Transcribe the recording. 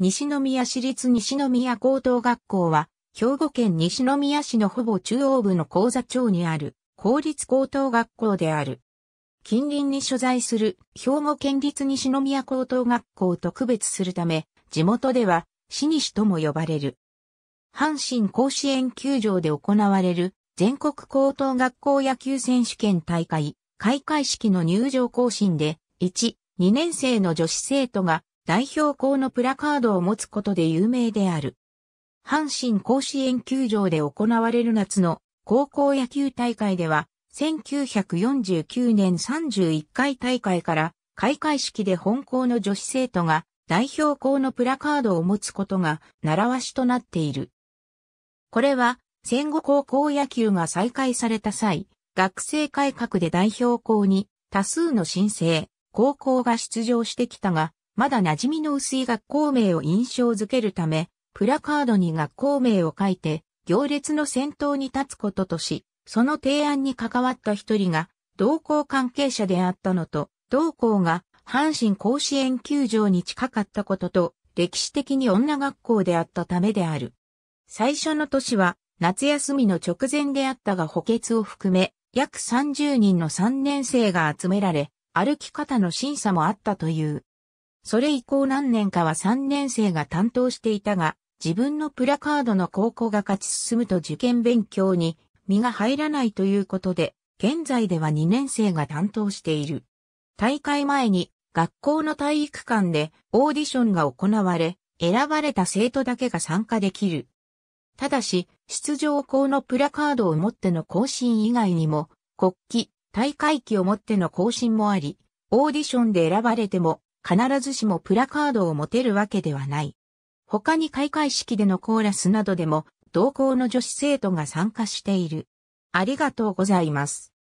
西宮市立西宮高等学校は、兵庫県西宮市のほぼ中央部の高座町にある公立高等学校である。近隣に所在する兵庫県立西宮高等学校と区別するため、地元では市西とも呼ばれる。阪神甲子園球場で行われる全国高等学校野球選手権大会開会式の入場行進で1、2年生の女子生徒が代表校のプラカードを持つことで有名である。阪神甲子園球場で行われる夏の高校野球大会では、1949年31回大会から開会式で本校の女子生徒が代表校のプラカードを持つことが習わしとなっている。これは戦後高校野球が再開された際、学生改革で代表校に多数の新生、高校が出場してきたが、まだ馴染みの薄い学校名を印象づけるため、プラカードに学校名を書いて、行列の先頭に立つこととし、その提案に関わった一人が、同校関係者であったのと、同校が阪神甲子園球場に近かったことと、歴史的に女学校であったためである。最初の年は、夏休みの直前であったが補欠を含め、約30人の3年生が集められ、歩き方の審査もあったという。それ以降何年かは3年生が担当していたが、自分のプラカードの高校が勝ち進むと受験勉強に身が入らないということで、現在では2年生が担当している。大会前に学校の体育館でオーディションが行われ、選ばれた生徒だけが参加できる。ただし、出場校のプラカードを持っての更新以外にも、国旗、大会旗を持っての更新もあり、オーディションで選ばれても必ずしもプラカードを持てるわけではない。他に開会式でのコーラスなどでも同校の女子生徒が参加している。ありがとうございます。